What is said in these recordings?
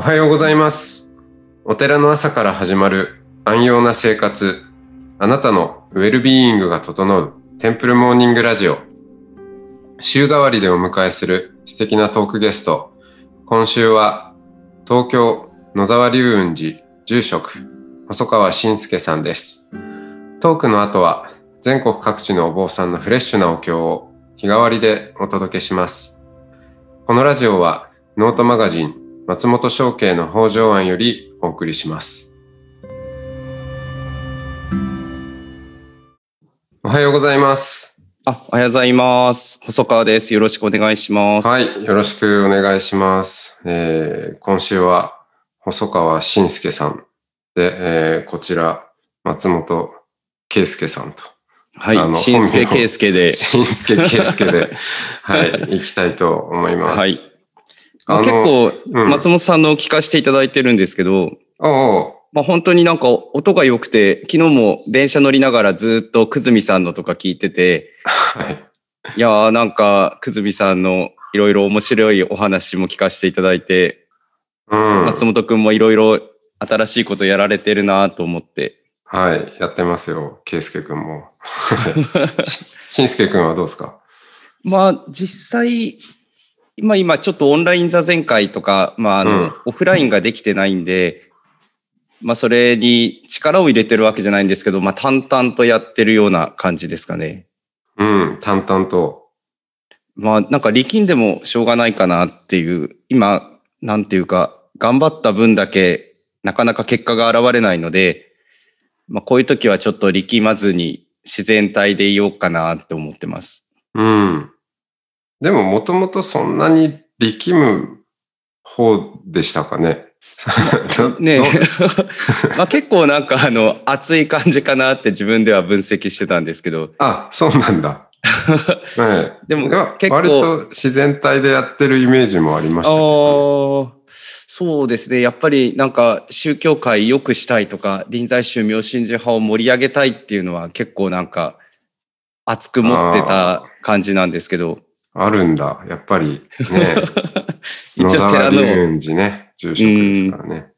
おはようございます。お寺の朝から始まる安養な生活、あなたのウェルビーイングが整うテンプルモーニングラジオ。週替わりでお迎えする素敵なトークゲスト。今週は東京野沢龍雲寺住職細川信介さんです。トークの後は全国各地のお坊さんのフレッシュなお経を日替わりでお届けします。このラジオはノートマガジン松本商家の北条案よりお送りします。おはようございます。あ、おはようございます。細川です。よろしくお願いします。はい、よろしくお願いします。えー、今週は細川信介さんで、えー、こちら松本圭介さんと。はい、信介圭介で。信 介圭介で、はい、行きたいと思います。はい。結構、松本さんの聞かせていただいてるんですけど、あまあ、本当になんか音が良くて、昨日も電車乗りながらずっと久住さんのとか聞いてて、はい、いやーなんか久住さんのいろいろ面白いお話も聞かせていただいて、うん、松本くんもいろいろ新しいことやられてるなと思って。はい、やってますよ、スケくんも。しんすけくんはどうですかまあ、実際、今、今、ちょっとオンライン座禅会とか、まあ、あの、うん、オフラインができてないんで、まあ、それに力を入れてるわけじゃないんですけど、まあ、淡々とやってるような感じですかね。うん、淡々と。まあ、なんか力んでもしょうがないかなっていう、今、なんていうか、頑張った分だけ、なかなか結果が現れないので、まあ、こういう時はちょっと力まずに自然体でいようかなって思ってます。うん。でももともとそんなに力む方でしたかね。ね まあ結構なんかあの熱い感じかなって自分では分析してたんですけど。あ、そうなんだ。ね、でも結構割と自然体でやってるイメージもありましたけど、ね、そうですねやっぱりなんか宗教界良くしたいとか臨済宗明神寺派を盛り上げたいっていうのは結構なんか熱く持ってた感じなんですけどあるんだ。やっぱりね。一応野沢龍寺ね、住職ですからね。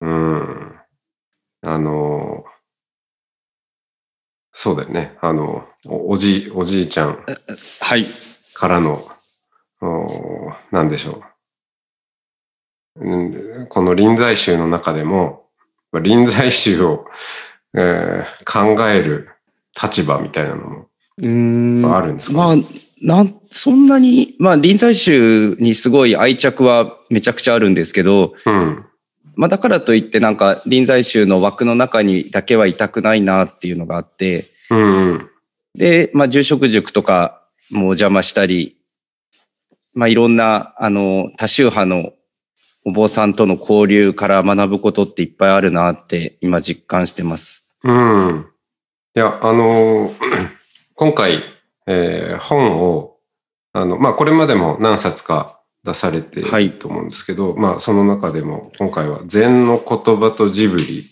うん。うんあの、そうだよね。あの、おじ、おじいちゃん。はい。からの、おなんでしょう。うん、この臨済宗の中でも、臨済宗を、えー、考える立場みたいなのもうんあるんですか、まあなん、そんなに、まあ、臨済宗にすごい愛着はめちゃくちゃあるんですけど、うん、まあ、だからといってなんか臨済宗の枠の中にだけはいたくないなっていうのがあって、うん、で、まあ、住職塾とかもお邪魔したり、まあ、いろんな、あの、多宗派のお坊さんとの交流から学ぶことっていっぱいあるなって今実感してます。うん。いや、あの今回、えー、本を、あの、まあ、これまでも何冊か出されていると思うんですけど、はい、まあ、その中でも今回は禅の言葉とジブリ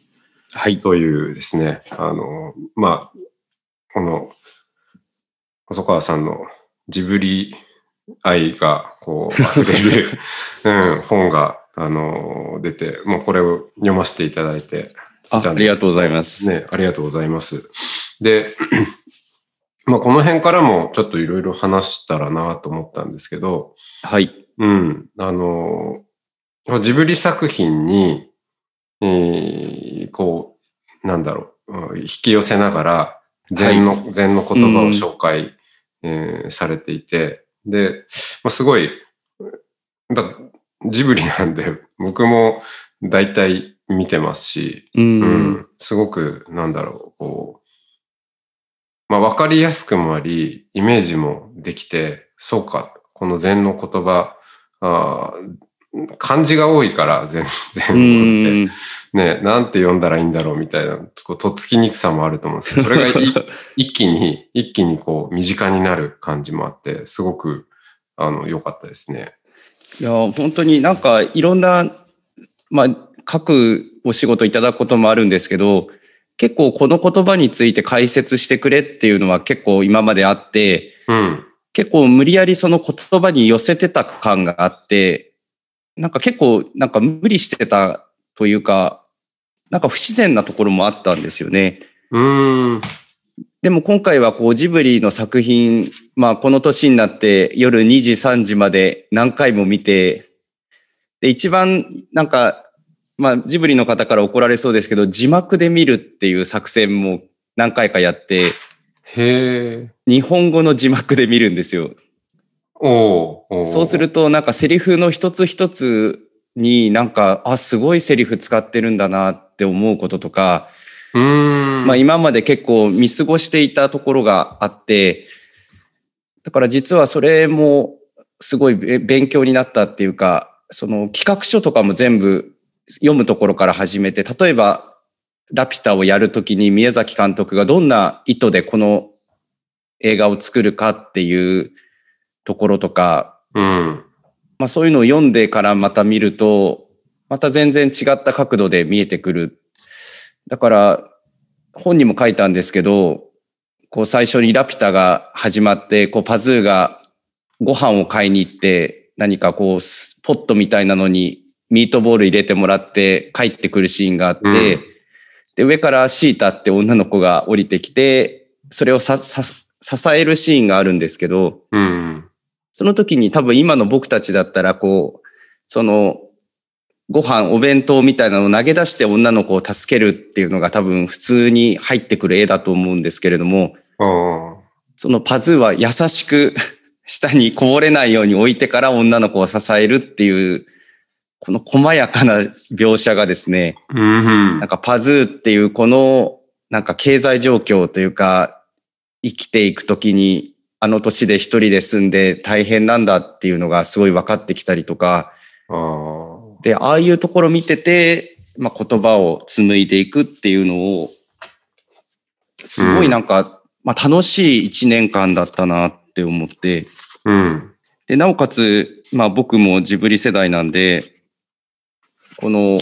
というですね、はい、あの、まあ、この、細川さんのジブリ愛がこう溢れる、うん、本が、あの、出て、もうこれを読ませていただいていたんです、ありがとうございます。ね、ありがとうございます。で、まあ、この辺からもちょっといろいろ話したらなと思ったんですけど、はい。うん。あの、ジブリ作品に、えー、こう、なんだろう、引き寄せながら、禅の、はい、禅の言葉を紹介、うん、えー、されていて、で、まあ、すごい、だジブリなんで、僕も大体見てますし、うん、うん、すごく、なんだろう、こう、まあ分かりやすくもあり、イメージもできて、そうか、この禅の言葉、あ漢字が多いから、禅、禅て。ね、なんて読んだらいいんだろうみたいな、こうとっつきにくさもあると思うんですけど、それが 一気に、一気にこう身近になる感じもあって、すごく、あの、良かったですね。いや、本当になんかいろんな、まあ、書くお仕事いただくこともあるんですけど、結構この言葉について解説してくれっていうのは結構今まであって、うん、結構無理やりその言葉に寄せてた感があって、なんか結構なんか無理してたというか、なんか不自然なところもあったんですよね。うんでも今回はこうジブリの作品、まあこの年になって夜2時3時まで何回も見て、で一番なんかまあ、ジブリの方から怒られそうですけど、字幕で見るっていう作戦も何回かやって、へ日本語の字幕で見るんですよ。おおそうすると、なんかセリフの一つ一つになんか、あ、すごいセリフ使ってるんだなって思うこととか、うんまあ、今まで結構見過ごしていたところがあって、だから実はそれもすごい勉強になったっていうか、その企画書とかも全部読むところから始めて、例えば、ラピュタをやるときに宮崎監督がどんな意図でこの映画を作るかっていうところとか、うん、まあそういうのを読んでからまた見ると、また全然違った角度で見えてくる。だから、本にも書いたんですけど、こう最初にラピュタが始まって、こうパズーがご飯を買いに行って、何かこう、ポットみたいなのにミートボール入れてもらって帰ってくるシーンがあって、うん、で、上からシータって女の子が降りてきて、それをさ、さ、支えるシーンがあるんですけど、うん、その時に多分今の僕たちだったら、こう、その、ご飯、お弁当みたいなのを投げ出して女の子を助けるっていうのが多分普通に入ってくる絵だと思うんですけれども、そのパズーは優しく 下にこぼれないように置いてから女の子を支えるっていうこの細やかな描写がですね、うん、なんかパズーっていうこの、なんか経済状況というか、生きていくときに、あの年で一人で住んで大変なんだっていうのがすごい分かってきたりとか、で、ああいうところ見てて、まあ、言葉を紡いでいくっていうのを、すごいなんか、うん、まあ、楽しい一年間だったなって思って、うん、で、なおかつ、まあ僕もジブリ世代なんで、この、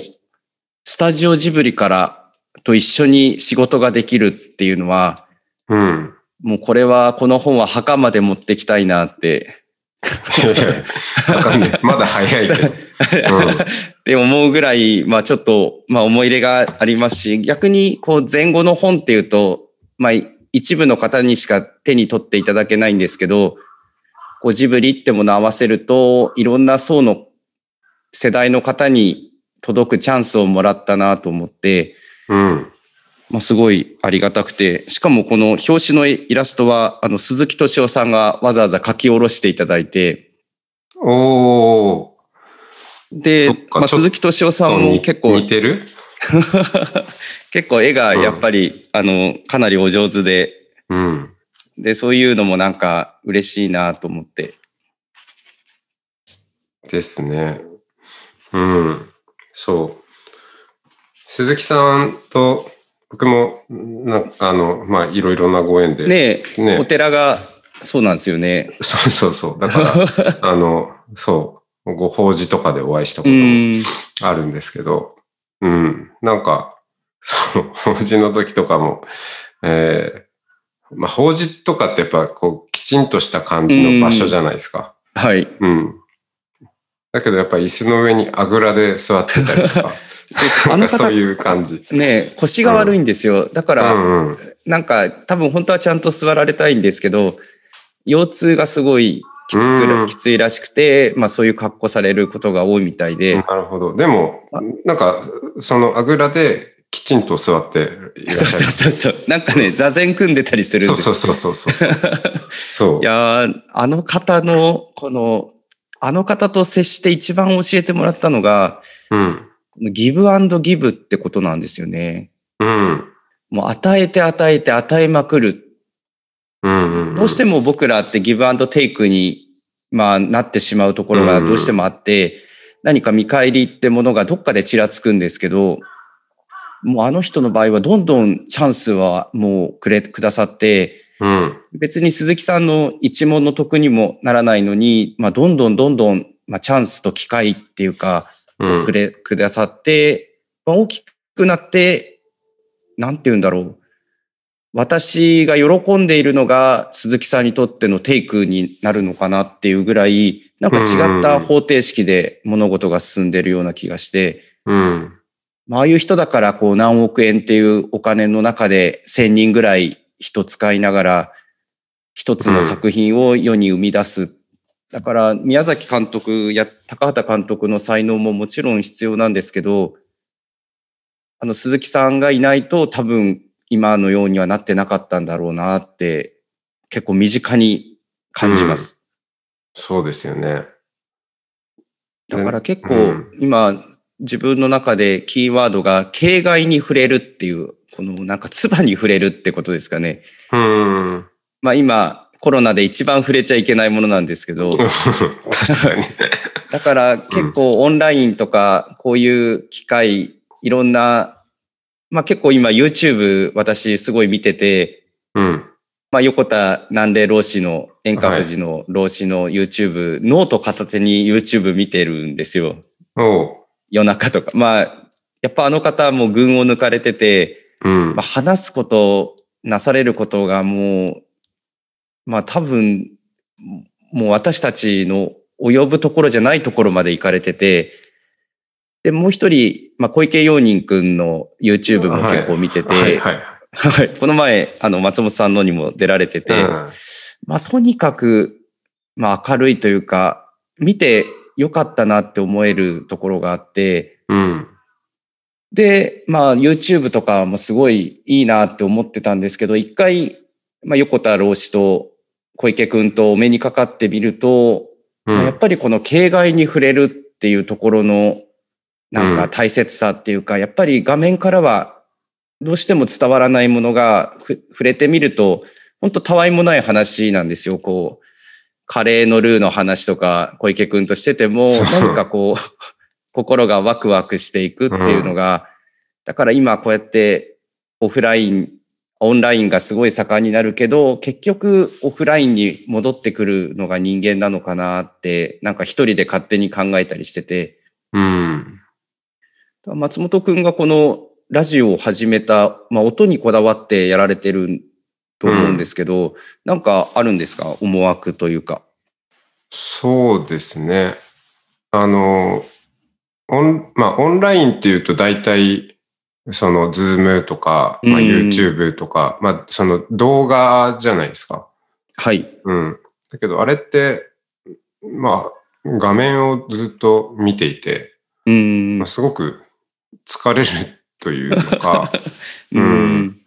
スタジオジブリからと一緒に仕事ができるっていうのは、うん。もうこれは、この本は墓まで持ってきたいなって。わかんない。まだ早いけど。うん、って思うぐらい、まあちょっと、まあ思い入れがありますし、逆に、こう前後の本っていうと、まあ一部の方にしか手に取っていただけないんですけど、こうジブリってもの合わせると、いろんな層の世代の方に届くチャンスをもらったなと思って、うん。まあ、すごいありがたくて、しかもこの表紙のイラストは、あの、鈴木敏夫さんがわざわざ書き下ろしていただいて。おー。で、まあ、鈴木敏夫さんも結構。似てる 結構絵がやっぱり、うん、あの、かなりお上手で。うん。で、そういうのもなんか嬉しいなと思って。ですね。うん。そう。鈴木さんと、僕も、なあの、まあ、いろいろなご縁で。ねねお寺が、そうなんですよね。そうそうそう。だから、あの、そう、ご法事とかでお会いしたこともあるんですけど、うんうん、なんか、そ 法事の時とかも、えー、まあ、法事とかってやっぱ、こう、きちんとした感じの場所じゃないですか。はい。うん。だけどやっぱ椅子の上にあぐらで座ってたりとか。あの方そういう感じ。ね腰が悪いんですよ。うん、だから、うんうん、なんか多分本当はちゃんと座られたいんですけど、腰痛がすごいきつく、うん、きついらしくて、まあそういう格好されることが多いみたいで。なるほど。でも、なんか、そのあぐらで、きちんと座っていらっしゃる。そうそうそうなんかね、座禅組んでたりするんですそうそうそうそう。そう いやあの方の、この、あの方と接して一番教えてもらったのが、うん、ギブアンドギブってことなんですよね。うん。もう与えて与えて与えまくる。うんうん、うん、どうしても僕らってギブアンドテイクに、まあ、なってしまうところがどうしてもあって、うんうん、何か見返りってものがどっかでちらつくんですけど、もうあの人の場合はどんどんチャンスはもうくれ、くださって、うん、別に鈴木さんの一問の得にもならないのに、まあ、どんどんどんどん、まあ、チャンスと機会っていうか、くれ、くださって、まあ、大きくなって、なんて言うんだろう。私が喜んでいるのが鈴木さんにとってのテイクになるのかなっていうぐらい、なんか違った方程式で物事が進んでるような気がして、うん。まあ、ああいう人だから、こう何億円っていうお金の中で1000人ぐらい人使いながら一つの作品を世に生み出す。だから宮崎監督や高畑監督の才能ももちろん必要なんですけど、あの鈴木さんがいないと多分今のようにはなってなかったんだろうなって結構身近に感じます。うん、そうですよね。だから結構今自分の中でキーワードが形骸に触れるっていうこのなんか唾に触れるってことですかね。うん。まあ今、コロナで一番触れちゃいけないものなんですけど。確かに。だから結構オンラインとか、こういう機会、いろんな、まあ結構今 YouTube 私すごい見てて、うん。まあ横田南霊老師の、遠隔寺の老師の YouTube、はい、ノート片手に YouTube 見てるんですよ。夜中とか。まあ、やっぱあの方も群を抜かれてて、まあ、話すこと、なされることがもう、まあ多分、もう私たちの及ぶところじゃないところまで行かれてて、で、もう一人、まあ、小池陽人くんの YouTube も結構見てて、はい、はいはい、この前、あの、松本さんのにも出られてて、うん、まあ、とにかく、まあ、明るいというか、見てよかったなって思えるところがあって、うん、で、まあ YouTube とかもすごいいいなって思ってたんですけど、一回、まあ、横田老師と小池くんとお目にかかってみると、うん、やっぱりこの形骸に触れるっていうところのなんか大切さっていうか、うん、やっぱり画面からはどうしても伝わらないものが触れてみると、本当たわいもない話なんですよ。こう、カレーのルーの話とか小池くんとしてても、何かこう、心がワクワクしていくっていうのが、だから今こうやってオフライン、オンラインがすごい盛んになるけど、結局オフラインに戻ってくるのが人間なのかなって、なんか一人で勝手に考えたりしてて。うん。松本くんがこのラジオを始めた、まあ音にこだわってやられてると思うんですけど、うん、なんかあるんですか思惑というか。そうですね。あの、オン、まあ、オンラインっていうと大体、その、ズームとか、まあ、YouTube とか、まあ、その動画じゃないですか。はい。うん。だけど、あれって、まあ、画面をずっと見ていて、うんまあ、すごく疲れるというのか、うん、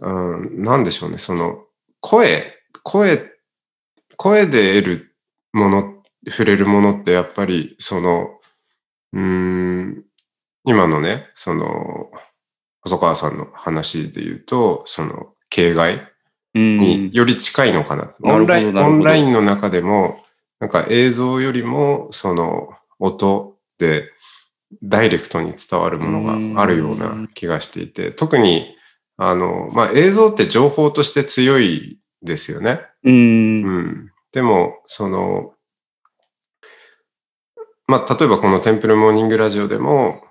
うん、んでしょうね、その、声、声、声で得るもの、触れるものってやっぱり、その、うん、今のね、その、細川さんの話で言うと、その、形骸により近いのかな。オンライン、オンラインの中でも、なんか映像よりも、その、音で、ダイレクトに伝わるものがあるような気がしていて、特に、あの、まあ、映像って情報として強いですよね。うんうん。でも、その、まあ、例えばこのテンプルモーニングラジオでも、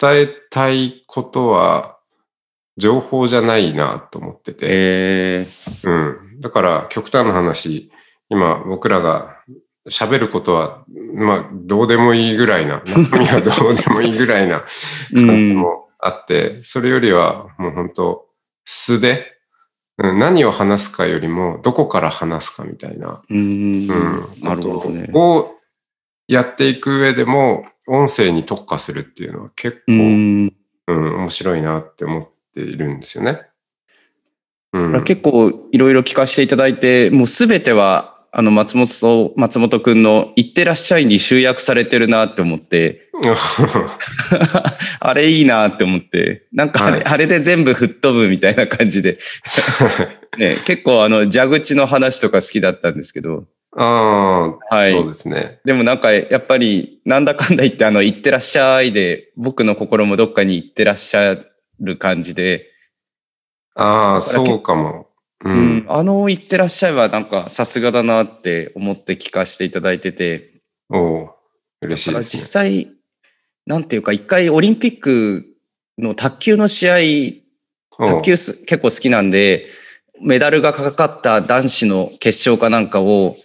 伝えたいことは、情報じゃないなと思ってて。えー、うん。だから、極端な話、今、僕らが喋ることは、まあ、どうでもいいぐらいな、中身はどうでもいいぐらいな感じもあって、うん、それよりは、もう本当素で、何を話すかよりも、どこから話すかみたいな、うん、うん、なるほどね。やっていく上でも、音声に特化するっていうのは結構、うん、うん、面白いなって思っているんですよね。うん、結構いろいろ聞かせていただいて、もうすべては、あの、松本、松本くんの、いってらっしゃいに集約されてるなって思って、あれいいなって思って、なんかあれはい、あれで全部吹っ飛ぶみたいな感じで、ね、結構あの、蛇口の話とか好きだったんですけど、ああ、はい。そうですね。でもなんか、やっぱり、なんだかんだ言って、あの、行ってらっしゃいで、僕の心もどっかに行ってらっしゃる感じで。ああ、そうかも。うん、あの、行ってらっしゃいは、なんか、さすがだなって思って聞かせていただいてて。おお、嬉しいです、ね、実際、なんていうか、一回オリンピックの卓球の試合、卓球結構好きなんで、メダルがかかった男子の決勝かなんかを、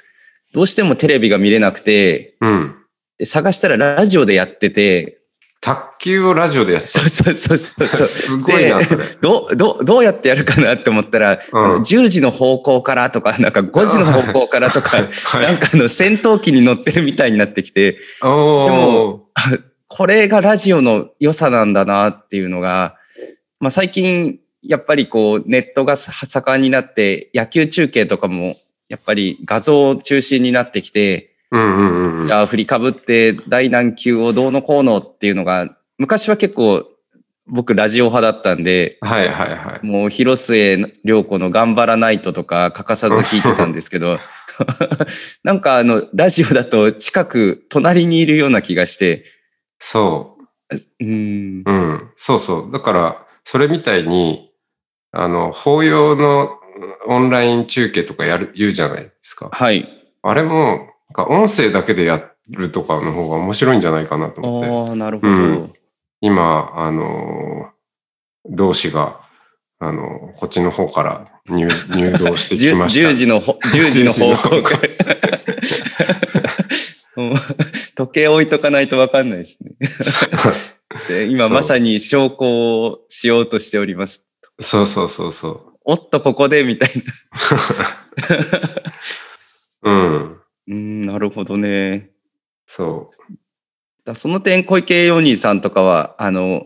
どうしてもテレビが見れなくて、うん。で探したらラジオでやってて、卓球をラジオでやってた。そうそうそうそう。すごいな、それ。ど、ど、どうやってやるかなって思ったら、うん、10時の方向からとか、なんか5時の方向からとか、はい、なんかあの戦闘機に乗ってるみたいになってきて、でも、これがラジオの良さなんだなっていうのが、まあ最近、やっぱりこうネットが盛んになって野球中継とかもやっぱり画像中心になってきて、じゃあ振りかぶって大難球をどうのこうのっていうのが、昔は結構僕ラジオ派だったんで、はいはいはい。もう広末涼子の頑張らないととか欠かさず聞いてたんですけど、なんかあの、ラジオだと近く隣にいるような気がして。そう。うん。うん。そうそう。だから、それみたいに、あの、法要のオンライン中継とかやる、言うじゃないですか。はい。あれも、音声だけでやるとかの方が面白いんじゃないかなと思って。ああ、なるほど、うん。今、あの、同志が、あの、こっちの方から入入道してきました。10, 10時の、10 時の方向から。時計置いとかないとわかんないですね今まさに証拠をしようとしております。そうそうそうそう。おっと、ここで、みたいな。うん。うん、なるほどね。そう。だその点、小池ヨニーさんとかは、あの、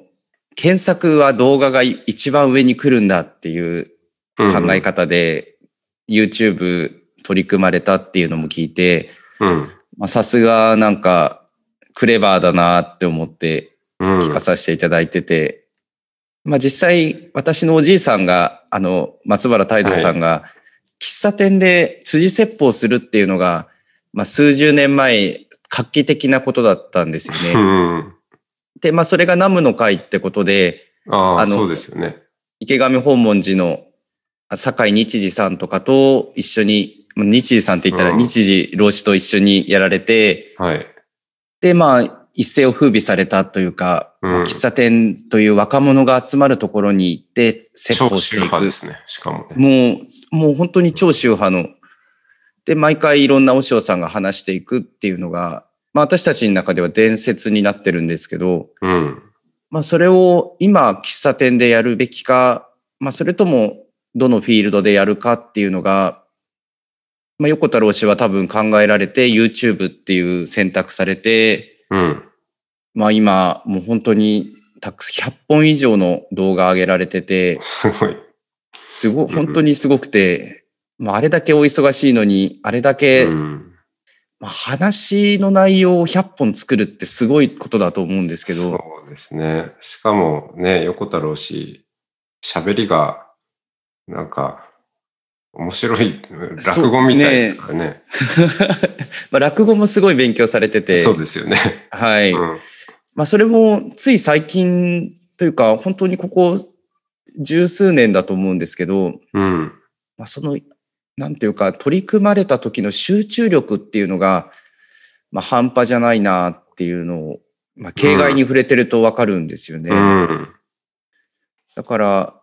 検索は動画が一番上に来るんだっていう考え方で、うん、YouTube 取り組まれたっていうのも聞いて、さすがなんか、クレバーだなって思って聞かさせていただいてて、まあ実際、私のおじいさんが、あの、松原太郎さんが、はい、喫茶店で辻説法するっていうのが、まあ数十年前、画期的なことだったんですよね。うん、で、まあそれがナムの会ってことで、ああの、そうですよね。池上本門寺の酒井日次さんとかと一緒に、日次さんって言ったら日次老師と一緒にやられて、うん、はい。で、まあ、一世を風靡されたというか、うん、喫茶店という若者が集まるところに行って説法していく。ですね、しかも、ね、もう、もう本当に超宗派の。で、毎回いろんな和尚さんが話していくっていうのが、まあ私たちの中では伝説になってるんですけど、うん、まあそれを今喫茶店でやるべきか、まあそれともどのフィールドでやるかっていうのが、まあ横太郎氏は多分考えられて YouTube っていう選択されて、うん、まあ今、もう本当にたく100本以上の動画上げられてて、すごい。すご、本当にすごくて、うん、まああれだけお忙しいのに、あれだけ、うん、まあ、話の内容を100本作るってすごいことだと思うんですけど。そうですね。しかもね、横太郎氏、喋りが、なんか、面白い落語みたいですからね。ね まあ落語もすごい勉強されてて。そうですよね。はい。うん、まあそれもつい最近というか、本当にここ十数年だと思うんですけど、うん、まあその、なんていうか、取り組まれた時の集中力っていうのが、まあ半端じゃないなっていうのを、まあ形骸に触れてるとわかるんですよね。うん、だから、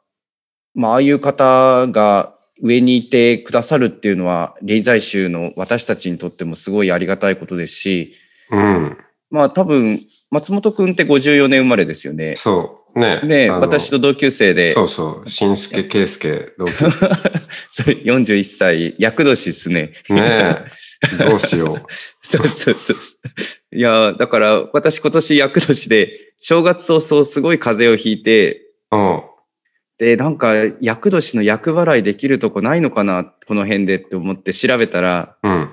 まあああいう方が上にいてくださるっていうのは、臨済宗の私たちにとってもすごいありがたいことですし、うん、まあ多分、松本くんって54年生まれですよね。そう。ね。ね私と同級生で。そうそう。新助圭介同級生。そ41歳、厄年っすね。ねえ。どうしよう。そうそうそう。いや、だから私今年厄年で、正月早々すごい風邪をひいて、うん。で、なんか、厄年の厄払いできるとこないのかな、この辺でって思って調べたら、うん、なん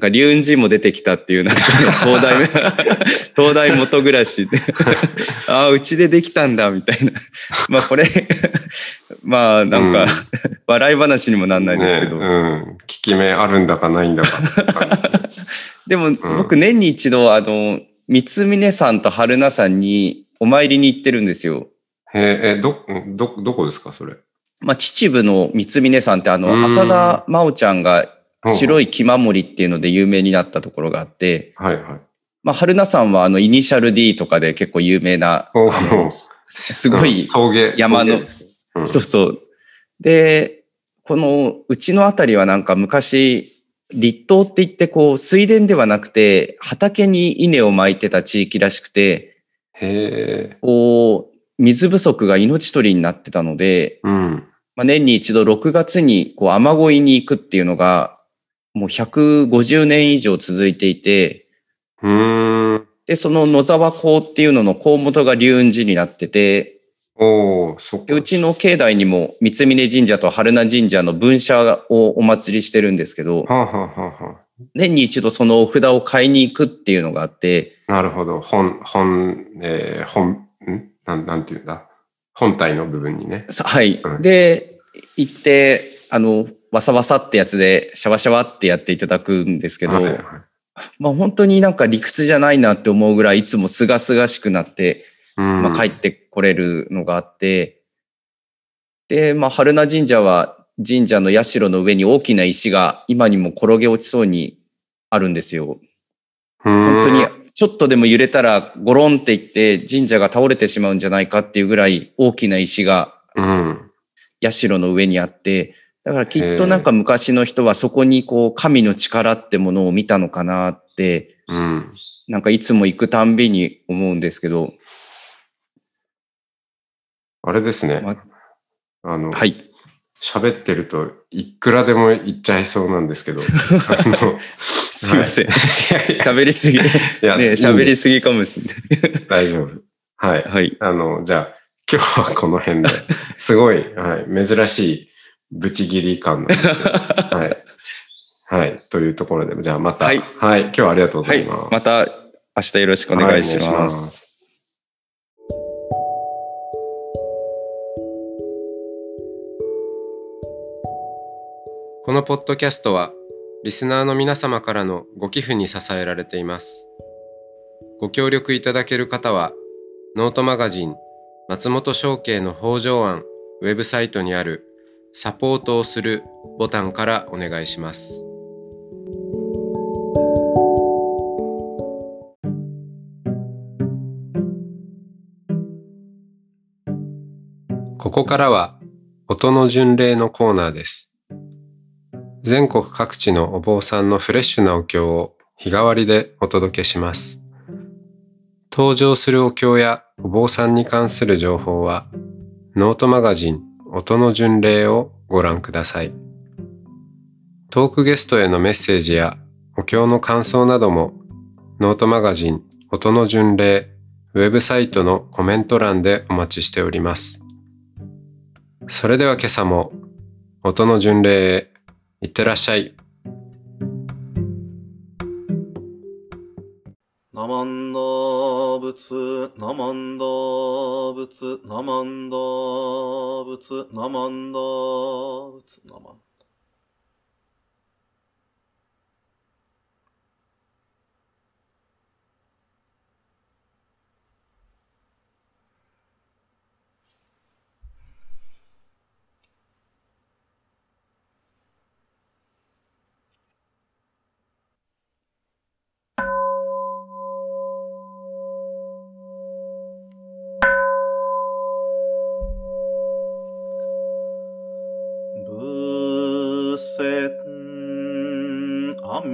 か、龍雲寺も出てきたっていう、なんか、東大、東大元暮らしで ああ、うちでできたんだ、みたいな。まあ、これまあ、なんか、うん、笑い話にもなんないですけど、ね。うん。効き目あるんだかないんだか。でも、うん、僕、年に一度、あの、三峰さんと春菜さんにお参りに行ってるんですよ。へえ、ど、ど、どこですか、それ。まあ、秩父の三峰んってあの、浅田真央ちゃんが白い木守りっていうので有名になったところがあって、はいはい。まあ、春菜さんはあの、イニシャル D とかで結構有名な、すごい 山の、うん、そうそう。で、このうちのあたりはなんか昔、立冬って言ってこう、水田ではなくて、畑に稲を巻いてた地域らしくて、へこう、水不足が命取りになってたので、うん、まあ、年に一度6月にこう雨乞いに行くっていうのが、もう150年以上続いていて、で、その野沢港っていうのの港元が龍雲寺になってて、おそっうちの境内にも三峯神社と春名神社の分社をお祭りしてるんですけど、はあはあはあ、年に一度そのお札を買いに行くっていうのがあって、なるほど。本、本、えー、本、なん、なんていうんだ、本体の部分にね。はい。うん、で、行って、あの、わさわさってやつで、シャワシャワってやっていただくんですけど、まあ本当になんか理屈じゃないなって思うぐらい、いつもすがすがしくなって、まあ帰ってこれるのがあって、で、まあ春名神社は神社の社の上に大きな石が今にも転げ落ちそうにあるんですよ。本当にちょっとでも揺れたらゴロンって言って神社が倒れてしまうんじゃないかっていうぐらい大きな石が、うん。社の上にあって、だからきっとなんか昔の人はそこにこう神の力ってものを見たのかなって、うん、なんかいつも行くたんびに思うんですけど。あれですね。あの、はい。喋ってるといくらでも言っちゃいそうなんですけど。すいません。喋、りすぎ。喋りすぎかもしれない。大丈夫。はい。はい。あの、じゃあ、今日はこの辺で。すごい、はい。珍しい、ぶち切り感の。はい。はい。というところで、じゃあまた、はい、はい、今日はありがとうございます。はい、また、明日よろしくお願いします。このポッドキャストはリスナーの皆様からのご寄付に支えられています。ご協力いただける方はノートマガジン松本商家の法上案ウェブサイトにあるサポートをするボタンからお願いします。ここからは音の巡礼のコーナーです。全国各地のお坊さんのフレッシュなお経を日替わりでお届けします。登場するお経やお坊さんに関する情報は、ノートマガジン音の巡礼をご覧ください。トークゲストへのメッセージやお経の感想なども、ノートマガジン音の巡礼ウェブサイトのコメント欄でお待ちしております。それでは今朝も音の巡礼へいってらっしゃナマンダーブツ、ナマンダーブツ、ナマンダーブツ、ナマンダーブツ、ナマンダーブツ。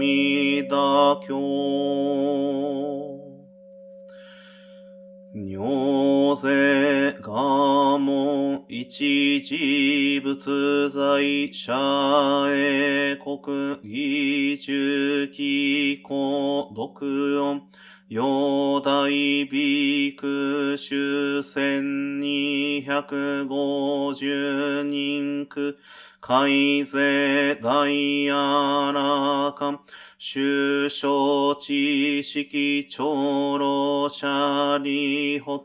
み弥陀経。尿勢がも一時仏在者へ国義中期孤独音陽大ビーク終戦二百五十人区改正大やらかん、修正知識長老者理法、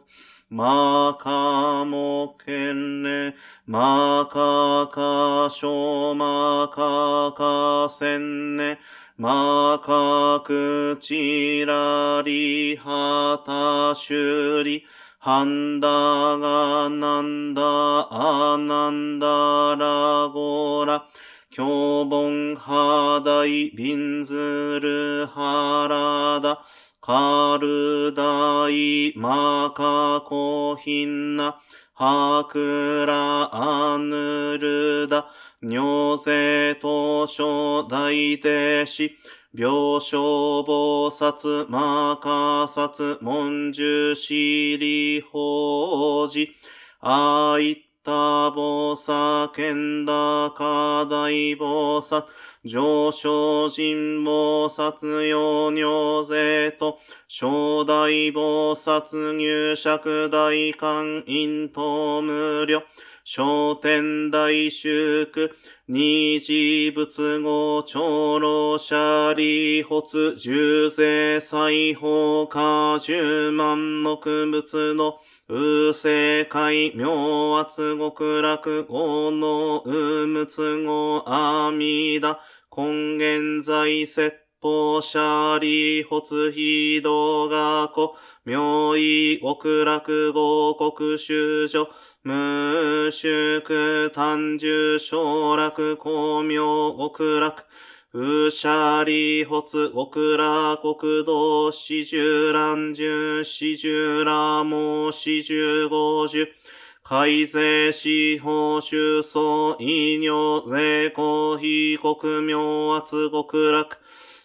まかもけんね、まかかしょまかかせんね、まかくちらりはたしゅり、ハンダガナンダアナンダラゴラ、キョボンハダイビンズルハラダ、カルダイマカコヒンナ、ハクラアヌルダ、ニョトショダイテシ、病床菩薩、摩訶薩、文殊師利法寺、あいった菩薩、剣だか大菩薩、上昇人菩薩、陽尿税と、小大菩薩、入釈大官、陰東無量、昇天大祝、二次仏語長老者利、発十世、裁縫、家十万の区物のうせ界、い、圧、極楽、あのうむつ阿弥陀、根源在説法者利、発非道が子、名意、極楽五国修女。無宿、単住省楽、公明、極楽、うしゃり、ほつ、国道、四十乱十、四十らも、四十五十、改税、司法、修葬、異尿、税、公費、国名、圧、極楽、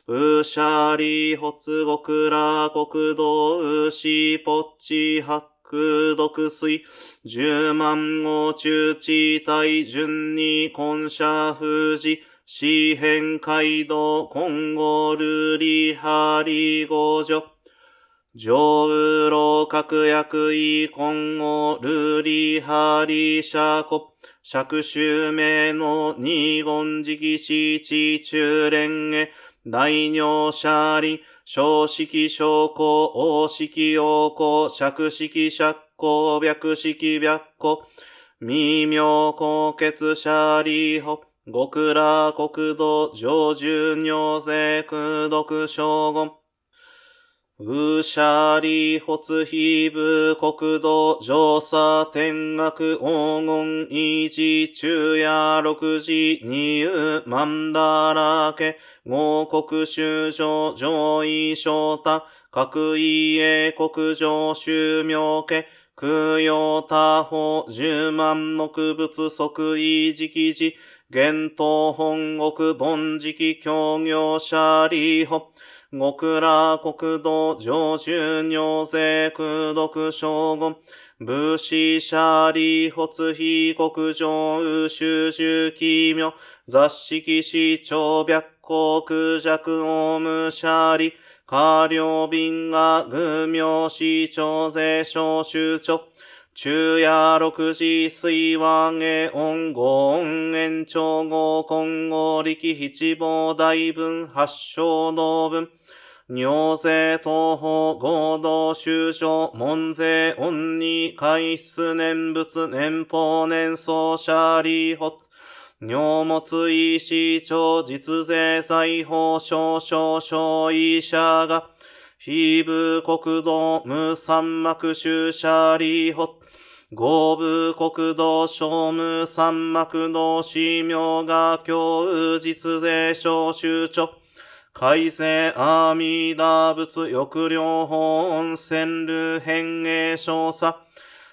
うしゃり、ほつ、極楽国道、うし、ぽっち、は空毒水、十万号中地帯、順に根社富士、四辺街道、今後ルリハリ五女、上右老格薬医後剛ルリハリ社古、釈州名の二言直視地中連へ、大尿車ン。小式小公、王式王公、尺式尺公、白式白公、微妙高血シ利ホ、極楽国土、上中尿性空毒小言、うしゃりほつひぶ国土上さ天学黄金維持中夜六時二う万だらけ五国修上上位昇太各位英国上修明家空用他法十万の区物即位直時、現東本国凡時期協業者理法。極楽国土上旬尿税空毒将軍。武士者理発非国上宇宙中奇妙。雑式市長白国弱オムシャリ。下領便が愚名市長税小州長。昼夜六時水湾へ音五音延長後今後力七望大分発祥の分。尿税東方合同修正門税恩に回出念仏年法年奏者利発尿物医師長実税財宝少々少医者が非部国道無三幕修者利発合部国道商無三幕道市名が教実税少修長改正阿弥陀仏抑量法温泉流変営少佐。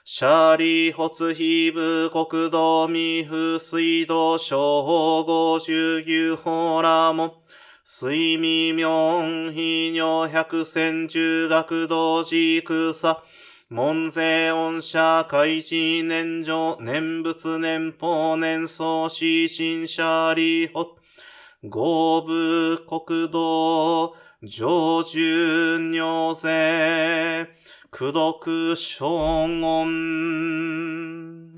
シャーリーホツヒーブ国土未風水道小法五十牛ーラモ。水未明非尿百千十学道寺草。門税御社開示年上年仏年法年創始新シャーリー発。合部国道、上中尿税、苦毒正言。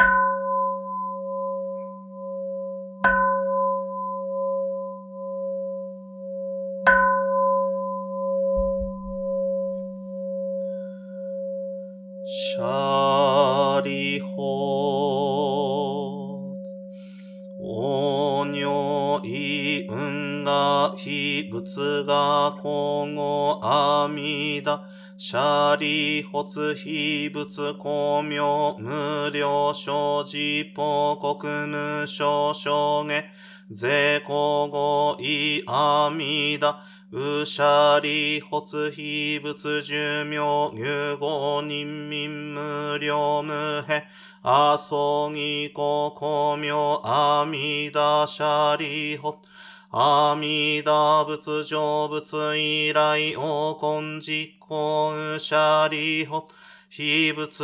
仏画皇后阿弥陀、シャリ仏非仏公明無料生寺法国無償生言税公語意阿弥陀ウシャリ仏非仏寿命牛語人民無料無辺阿蘇義公公明阿弥陀シャリ仏阿弥陀仏成仏以来王根実行者利法。非仏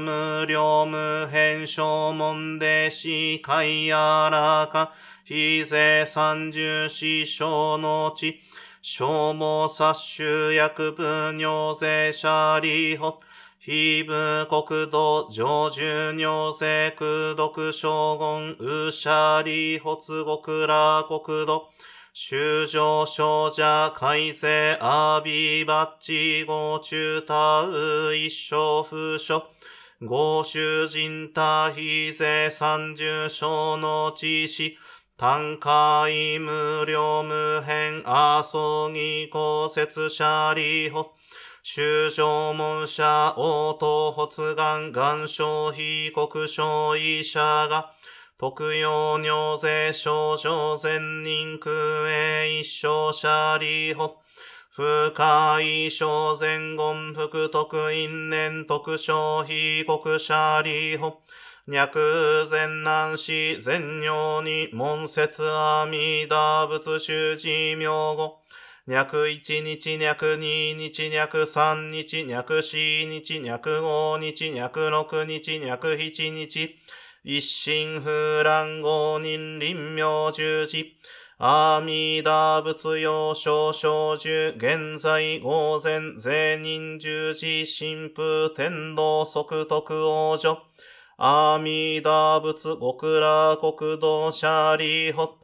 無量無変小門で司会やらか。非税三十四章の地。消耗殺種薬分尿税者利法。非部国土上住尿性空毒将軍ウシャリ発国ら国土修上少者改正アビバッチ合中タウ一生不所合衆人他非税三十章の知識単海無料無辺阿蘇義公説シャリホ修正門者、応答発願、願書、被告書、医者が、特用尿税、症状、善人、空営、一生者、利法、不快症前言福徳因年特賞被告者利法。脈善難死善尿に、門節阿弥陀仏修持名語。脈一日、脈二日、脈三日、脈四日、脈五日、脈六日、脈七日、一心不乱五人臨妙十字。阿弥陀仏用少少樹、現在午前、税人十字、神父天道即徳王女。阿弥陀仏極楽国土シャリホッ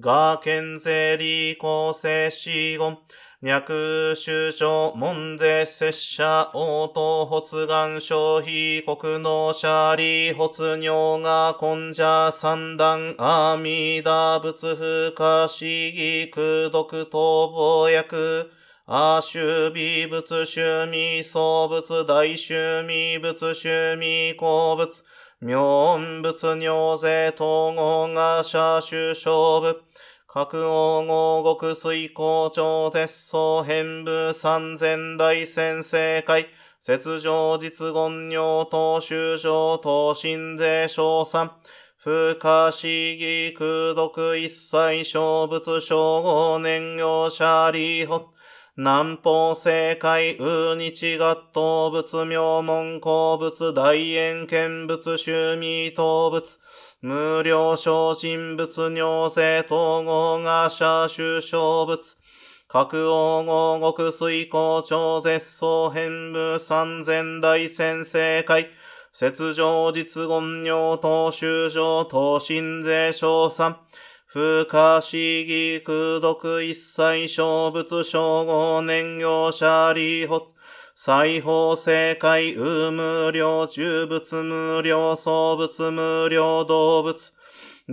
が県税理公正死後、脈州長門税拙者応答発願消費国の社理発尿が根者三段阿弥陀仏不可思議空毒逃亡薬阿修美仏修味創仏大修味仏修味公仏妙音仏尿税統合が社修勝部各王合国水光長絶相変部三千大先生会、雪上実言尿等修上等新税賞賛、不可思議空毒一切小物称号年業者利法、南方正解、う日合当物、名門公物、大円見物、修味動物、無料小人物尿性統合合者修小物。各王合国水光超絶層変部三千大先生会。雪上実言尿等修上等心税賞賛。不可思議空毒一切小物称号年業者利発。裁縫正解有無量重物無量創物無量動物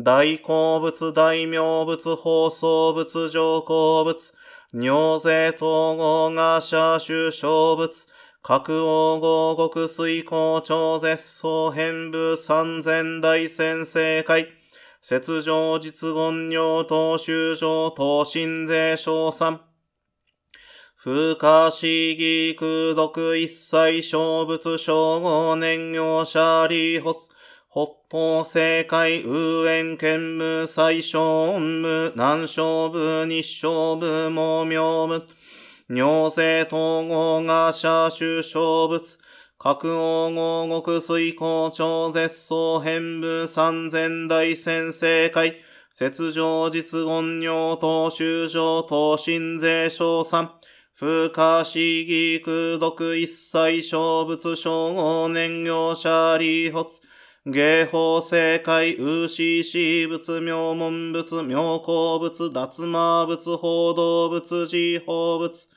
大好物大名物放送物上好物尿税統合が社種小物核王合国水光超絶相変部三千大先生会。雪上実言尿等衆上等新税賞賛。不可思議空毒一切小仏称号年行者利発。北方正解右縁剣無最小音無南小部日小部無名無。尿性統合が者主小仏。格王合国水光超絶相変部三千大先生会雪上実言尿等衆上等心税小三。不可思議苦毒一切小仏称号年行者利発。芸法正解、うしし仏、妙門仏、妙公仏、脱魔仏、報道仏、自宝仏、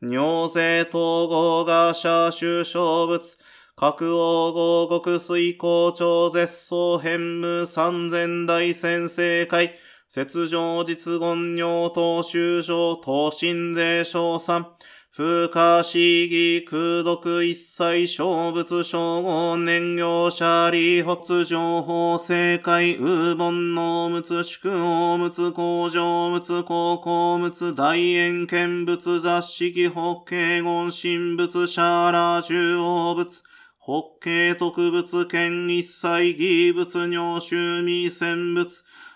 尿性統合が者修小仏、格王合国水光超絶相変無三千大先生会。雪上実言尿等修正等身税賞賛。風化市議空読一切小物称号燃料者利発情報正解ウーボン能物宿王物工場物高校物大円見物雑式北京言神物シャーラ中央物北京特物圏一切義物尿臭未選物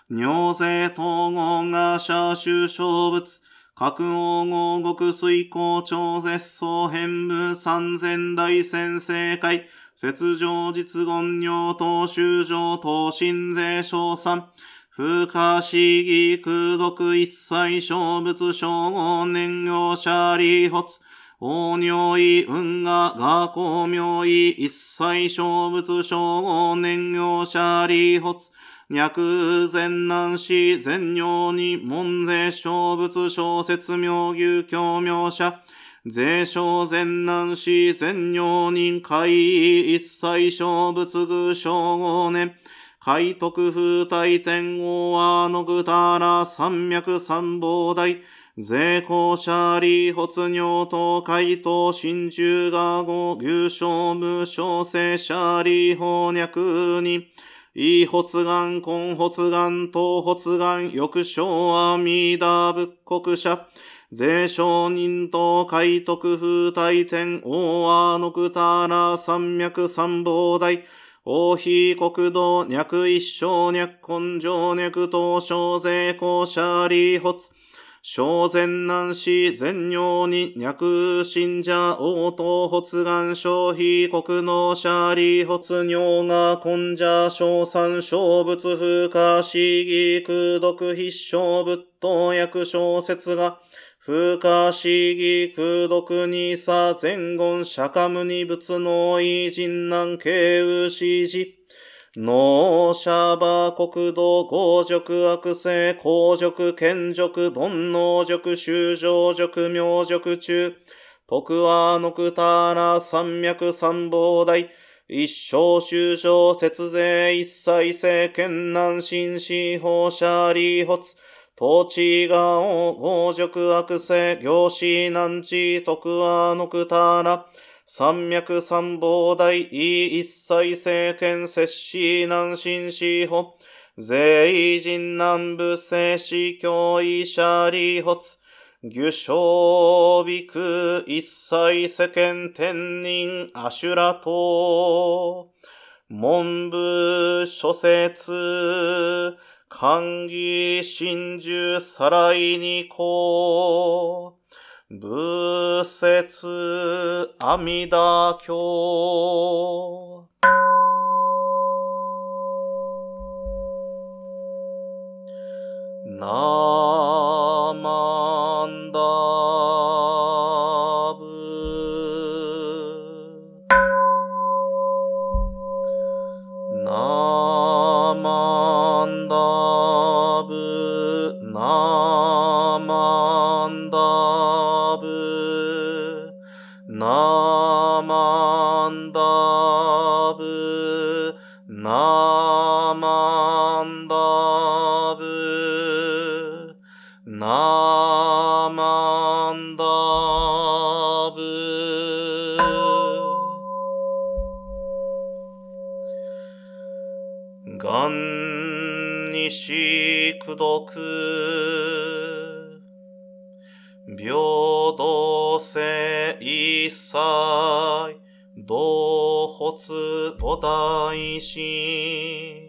尿税統合が社主小物、核王合国水光超絶層変部三千大先生会、雪上実言尿等修上等心税賞賛、風化市議空毒一切小物称号年料者理発、王尿意運河学校名意一切小物称号年料者理発、脈前南市、善尿に、門税小仏小説妙牛教明者、税小前南市、善尿人会、一切小仏具小五年、海徳風大天王は野ぐたら三脈三宝大、税公者利発尿と海東真珠が五牛小無小生者利法脈に、異発願、根発願、東発願、欲章阿弥陀仏国者。税商人と海徳風大天、大阿のくたら山脈三宝大。王妃国道、脈一生脈根性脈東小税公者理発。小善男子、善尿に脈信者応答発願消費国のシャリ発尿が根者小三、小仏、不可、市議空毒必勝仏等薬小説が不可、市議空毒にさ前言釈迦無二仏の偉人南慶右指脳シャバ国土合辱悪性公辱賢辱煩悩辱修正辱明辱中徳はのくたら三脈三膨大一生修正節税一切政権難心死放射利発統治が王、強辱悪性、行使難地、徳はのくたら、三脈三宝大一一切聖摂氏南進四法。税人南部政死教医者利発。愚小美空一切世間天人アシュラと。文部諸説。歓喜真珠さらいにこう。仏説阿弥陀経。つ母大し、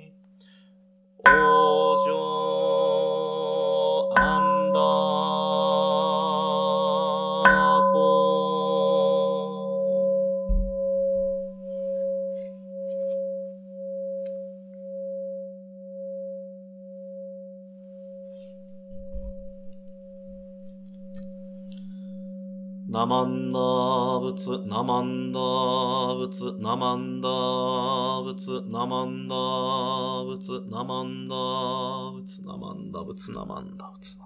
仏仏仏仏仏仏仏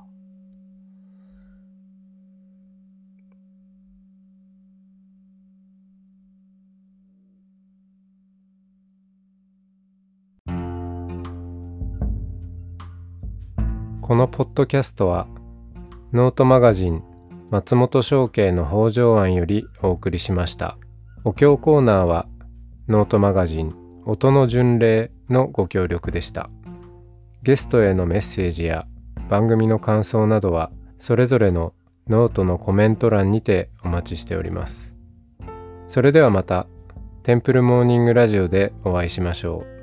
このポッドキャストはノートマガジン「松本商家の北条庵よりお送りしましたお経コーナーはノートマガジン音の巡礼のご協力でしたゲストへのメッセージや番組の感想などはそれぞれのノートのコメント欄にてお待ちしておりますそれではまたテンプルモーニングラジオでお会いしましょう